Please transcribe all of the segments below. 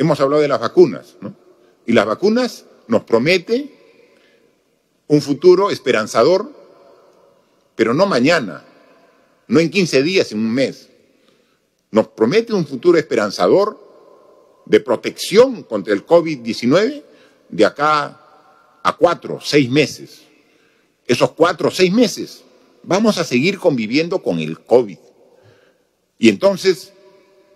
Hemos hablado de las vacunas, ¿no? Y las vacunas nos prometen un futuro esperanzador, pero no mañana, no en 15 días, en un mes. Nos promete un futuro esperanzador de protección contra el COVID-19 de acá a cuatro, seis meses. Esos cuatro, seis meses vamos a seguir conviviendo con el COVID. Y entonces,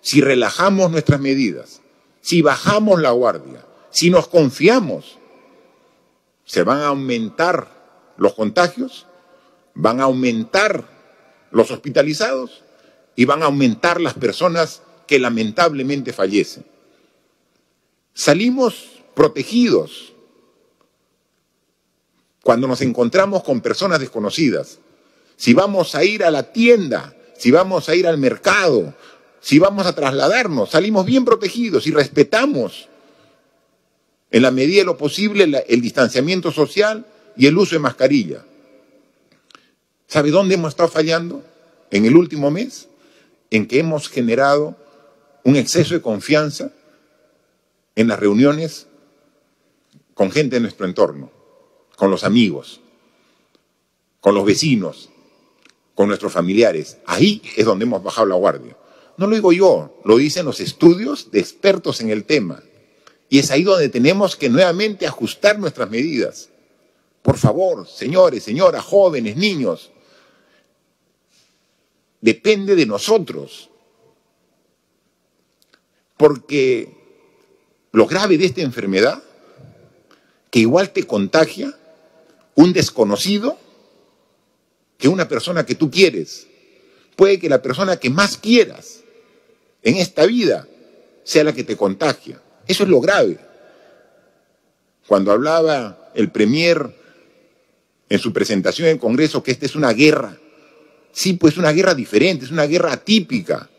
si relajamos nuestras medidas, si bajamos la guardia, si nos confiamos, se van a aumentar los contagios, van a aumentar los hospitalizados y van a aumentar las personas que lamentablemente fallecen. Salimos protegidos cuando nos encontramos con personas desconocidas. Si vamos a ir a la tienda, si vamos a ir al mercado, si vamos a trasladarnos, salimos bien protegidos y respetamos en la medida de lo posible el distanciamiento social y el uso de mascarilla. ¿Sabe dónde hemos estado fallando en el último mes? En que hemos generado un exceso de confianza en las reuniones con gente de nuestro entorno, con los amigos, con los vecinos, con nuestros familiares. Ahí es donde hemos bajado la guardia. No lo digo yo, lo dicen los estudios de expertos en el tema. Y es ahí donde tenemos que nuevamente ajustar nuestras medidas. Por favor, señores, señoras, jóvenes, niños, depende de nosotros. Porque lo grave de esta enfermedad, que igual te contagia un desconocido que una persona que tú quieres. Puede que la persona que más quieras en esta vida sea la que te contagia. Eso es lo grave. Cuando hablaba el Premier en su presentación en el Congreso que esta es una guerra, sí, pues una guerra diferente, es una guerra atípica.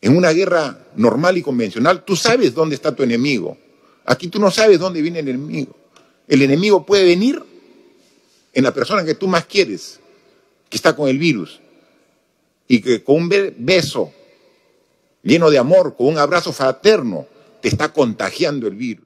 En una guerra normal y convencional, tú sabes dónde está tu enemigo. Aquí tú no sabes dónde viene el enemigo. El enemigo puede venir en la persona que tú más quieres, que está con el virus y que con un beso lleno de amor, con un abrazo fraterno, te está contagiando el virus.